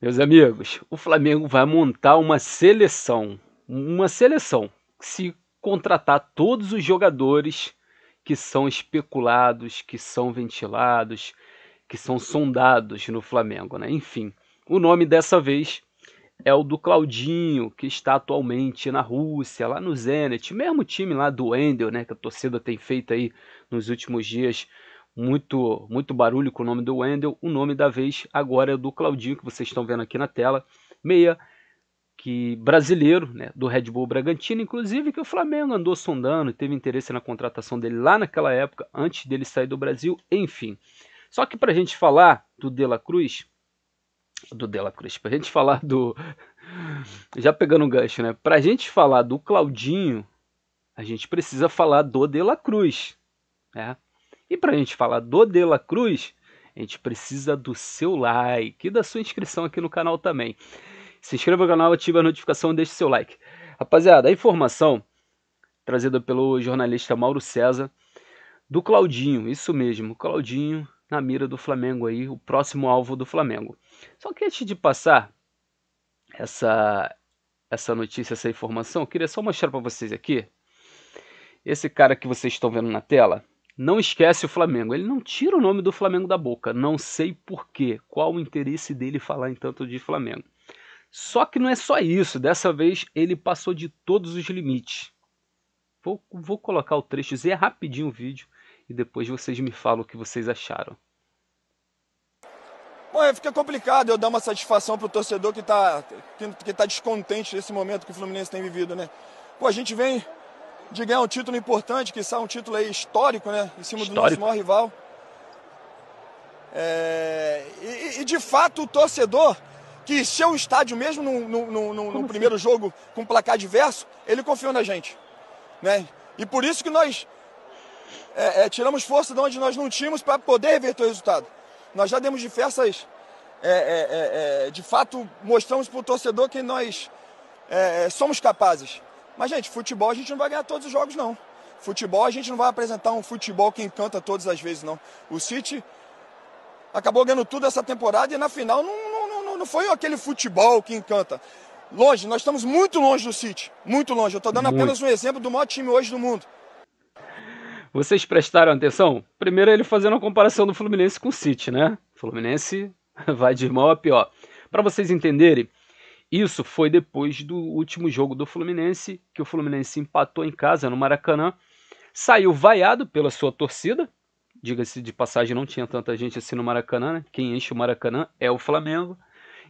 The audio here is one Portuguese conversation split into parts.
Meus amigos, o Flamengo vai montar uma seleção, uma seleção, se contratar todos os jogadores que são especulados, que são ventilados, que são sondados no Flamengo, né? Enfim, o nome dessa vez é o do Claudinho, que está atualmente na Rússia, lá no Zenit, mesmo time lá do Endel, né, que a torcida tem feito aí nos últimos dias muito, muito barulho com o nome do Wendel. O nome da vez agora é do Claudinho, que vocês estão vendo aqui na tela. Meia que brasileiro, né, do Red Bull Bragantino, inclusive que o Flamengo andou sondando, teve interesse na contratação dele lá naquela época, antes dele sair do Brasil, enfim. Só que para a gente falar do De La Cruz, do De La Cruz, para a gente falar do, já pegando um gancho, né, para a gente falar do Claudinho, a gente precisa falar do De La Cruz, né? E para a gente falar do De La Cruz, a gente precisa do seu like e da sua inscrição aqui no canal também. Se inscreva no canal, ative a notificação e deixe seu like. Rapaziada, a informação trazida pelo jornalista Mauro César do Claudinho, isso mesmo, Claudinho na mira do Flamengo aí, o próximo alvo do Flamengo. Só que antes de passar essa essa notícia, essa informação, eu queria só mostrar para vocês aqui esse cara que vocês estão vendo na tela, não esquece o Flamengo. Ele não tira o nome do Flamengo da boca. Não sei porquê. Qual o interesse dele falar em tanto de Flamengo? Só que não é só isso. Dessa vez ele passou de todos os limites. Vou, vou colocar o trecho, é rapidinho o vídeo e depois vocês me falam o que vocês acharam. Bom, é, fica complicado eu dar uma satisfação para o torcedor que está que, que tá descontente desse momento que o Fluminense tem vivido, né? Pô, a gente vem de ganhar um título importante, que sai um título aí histórico, né? Em cima histórico. do nosso maior rival. É... E, e, de fato o torcedor que seu estádio mesmo no, no, no, no primeiro assim? jogo com placar diverso, ele confiou na gente. Né? E por isso que nós é, é, tiramos força de onde nós não tínhamos para poder reverter o resultado. Nós já demos diversas. É, é, é, de fato, mostramos para o torcedor que nós somos capazes. Mas, gente, futebol a gente não vai ganhar todos os jogos, não. Futebol a gente não vai apresentar um futebol que encanta todas as vezes, não. O City acabou ganhando tudo essa temporada e na final não, não, não, não foi aquele futebol que encanta. Longe, nós estamos muito longe do City. Muito longe. Eu estou dando muito. apenas um exemplo do maior time hoje do mundo. Vocês prestaram atenção? Primeiro ele fazendo a comparação do Fluminense com o City, né? O Fluminense vai de mal a pior. Para vocês entenderem, isso foi depois do último jogo do Fluminense, que o Fluminense empatou em casa no Maracanã, saiu vaiado pela sua torcida. Diga-se de passagem, não tinha tanta gente assim no Maracanã, né? Quem enche o Maracanã é o Flamengo.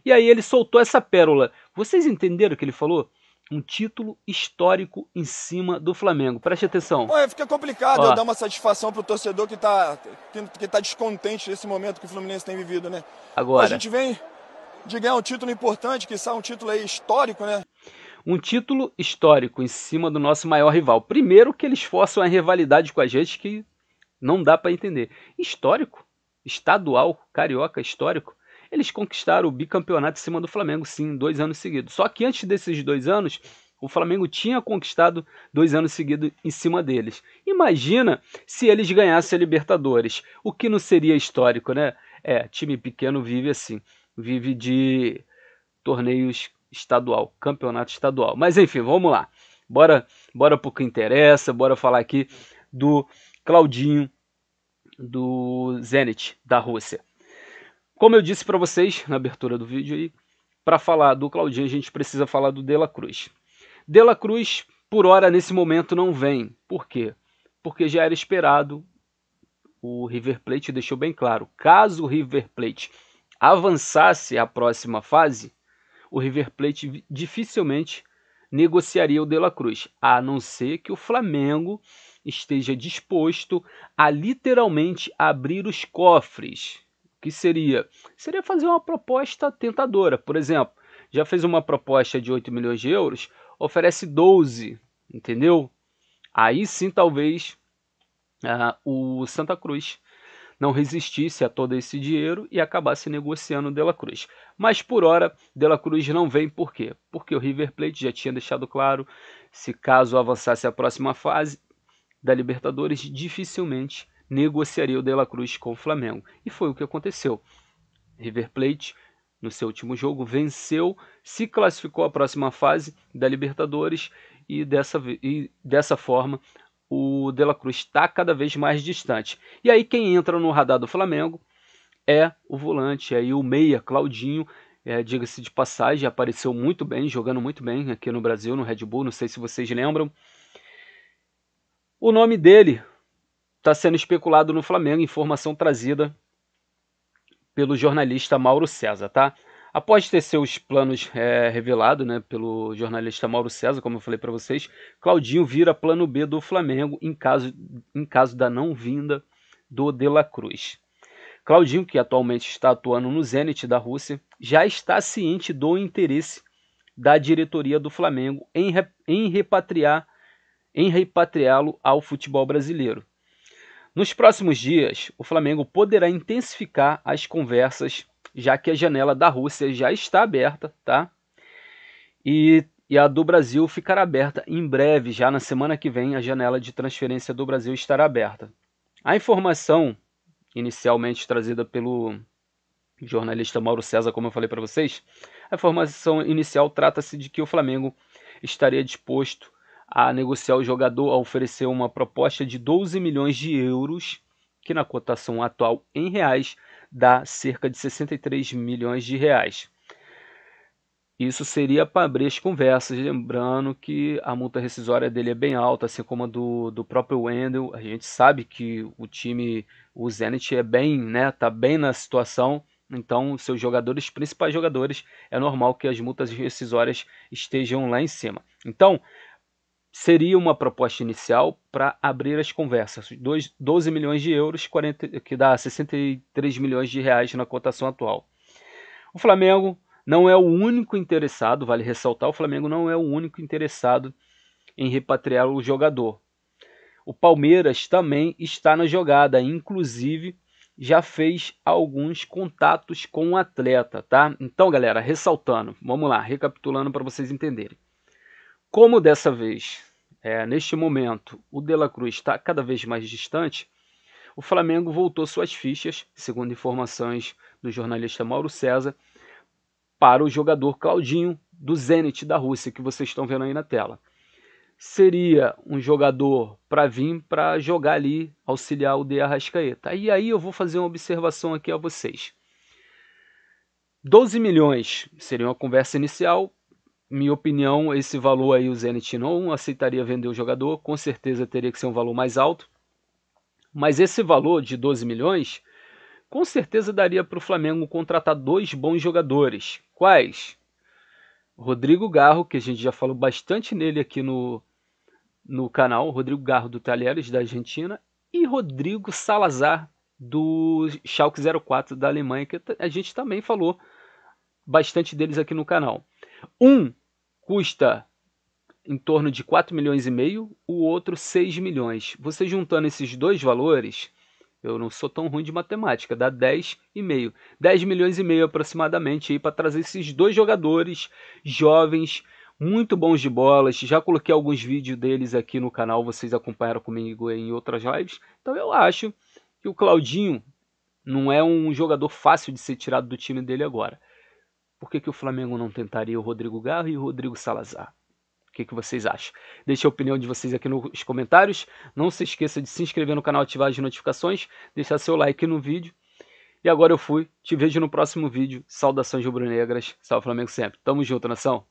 E aí ele soltou essa pérola. Vocês entenderam o que ele falou? um título histórico em cima do Flamengo. Preste atenção. Ué, fica complicado eu dar uma satisfação pro torcedor que tá, que, que tá descontente nesse momento que o Fluminense tem vivido, né? Agora. A gente vem de ganhar um título importante, que é um título histórico, né? Um título histórico em cima do nosso maior rival. Primeiro que eles forçam a rivalidade com a gente que não dá para entender. Histórico, estadual, carioca, histórico. Eles conquistaram o bicampeonato em cima do Flamengo, sim, dois anos seguidos. Só que antes desses dois anos, o Flamengo tinha conquistado dois anos seguidos em cima deles. Imagina se eles ganhassem a Libertadores, o que não seria histórico, né? É, time pequeno vive assim vive de torneios estadual, campeonato estadual. Mas enfim, vamos lá. Bora, bora pro que interessa, bora falar aqui do Claudinho do Zenit da Rússia. Como eu disse para vocês na abertura do vídeo aí, para falar do Claudinho a gente precisa falar do Dela Cruz. Dela Cruz por hora nesse momento não vem. Por quê? Porque já era esperado. O River Plate deixou bem claro, caso o River Plate avançasse à próxima fase, o River Plate dificilmente negociaria o De La Cruz, a não ser que o Flamengo esteja disposto a literalmente abrir os cofres. O que seria? Seria fazer uma proposta tentadora. Por exemplo, já fez uma proposta de 8 milhões de euros, oferece 12, entendeu? Aí sim, talvez uh, o Santa Cruz não resistisse a todo esse dinheiro e acabasse negociando o De La Cruz. Mas por hora, De La Cruz não vem por quê? Porque o River Plate já tinha deixado claro, se caso avançasse a próxima fase da Libertadores, dificilmente negociaria o De La Cruz com o Flamengo. E foi o que aconteceu. River Plate no seu último jogo, venceu, se classificou à próxima fase da Libertadores e dessa, e dessa forma o De La Cruz está cada vez mais distante. E aí quem entra no radar do Flamengo é o volante, é aí o meia Claudinho, é, diga-se de passagem, apareceu muito bem, jogando muito bem aqui no Brasil, no Red Bull, não sei se vocês lembram. O nome dele está sendo especulado no Flamengo, informação trazida pelo jornalista Mauro César, tá? Após ter seus planos é, revelado né, pelo jornalista Mauro César, como eu falei para vocês, Claudinho vira plano B do Flamengo em caso, em caso da não vinda do De La Cruz. Claudinho, que atualmente está atuando no Zenit da Rússia, já está ciente do interesse da diretoria do Flamengo em, em repatriar em repatriá-lo ao futebol brasileiro. Nos próximos dias, o Flamengo poderá intensificar as conversas já que a janela da Rússia já está aberta, tá? E, e a do Brasil ficará aberta em breve, já na semana que vem, a janela de transferência do Brasil estará aberta. A informação inicialmente trazida pelo jornalista Mauro César, como eu falei para vocês, a informação inicial trata-se de que o Flamengo estaria disposto a negociar o jogador, a oferecer uma proposta de 12 milhões de euros, que na cotação atual em reais dá cerca de 63 milhões de reais. Isso seria para abrir as conversas, lembrando que a multa rescisória dele é bem alta, assim como a do, do próprio Wendel. A gente sabe que o time, o Zenit é bem, né, tá bem na situação, então seus jogadores, principais jogadores, é normal que as multas rescisórias estejam lá em cima. Então, seria uma proposta inicial para abrir as conversas. 12 milhões de euros, 40, que dá 63 milhões de reais na cotação atual. O Flamengo não é o único interessado, vale ressaltar, o Flamengo não é o único interessado em repatriar o jogador. O Palmeiras também está na jogada, inclusive já fez alguns contatos com o atleta, tá? Então, galera, ressaltando, vamos lá, recapitulando para vocês entenderem. Como dessa vez, é, neste momento, o De La Cruz está cada vez mais distante, o Flamengo voltou suas fichas, segundo informações do jornalista Mauro César, para o jogador Claudinho do Zenit da Rússia, que vocês estão vendo aí na tela. Seria um jogador para vir para jogar ali, auxiliar o De Arrascaeta. E aí eu vou fazer uma observação aqui a vocês. 12 milhões seria uma conversa inicial, minha opinião, esse valor aí o Zenit não aceitaria vender o jogador, com certeza teria que ser um valor mais alto. Mas esse valor de 12 milhões, com certeza daria para o Flamengo contratar dois bons jogadores. Quais? Rodrigo Garro, que a gente já falou bastante nele aqui no, no canal, Rodrigo Garro do Talheres, da Argentina, e Rodrigo Salazar, do Schalke 04 da Alemanha, que a gente também falou bastante deles aqui no canal. Um custa em torno de 4 milhões e meio, o outro 6 milhões. Você juntando esses dois valores, eu não sou tão ruim de matemática, dá 10,5. 10 milhões e meio aproximadamente aí para trazer esses dois jogadores jovens, muito bons de bolas. Já coloquei alguns vídeos deles aqui no canal, vocês acompanharam comigo em outras lives. Então eu acho que o Claudinho não é um jogador fácil de ser tirado do time dele agora por que, que o Flamengo não tentaria o Rodrigo Garro e o Rodrigo Salazar? O que, que vocês acham? Deixe a opinião de vocês aqui nos comentários. Não se esqueça de se inscrever no canal, ativar as notificações, deixar seu like no vídeo. E agora eu fui. Te vejo no próximo vídeo. Saudações rubro-negras. Salve Flamengo sempre. Tamo junto, nação.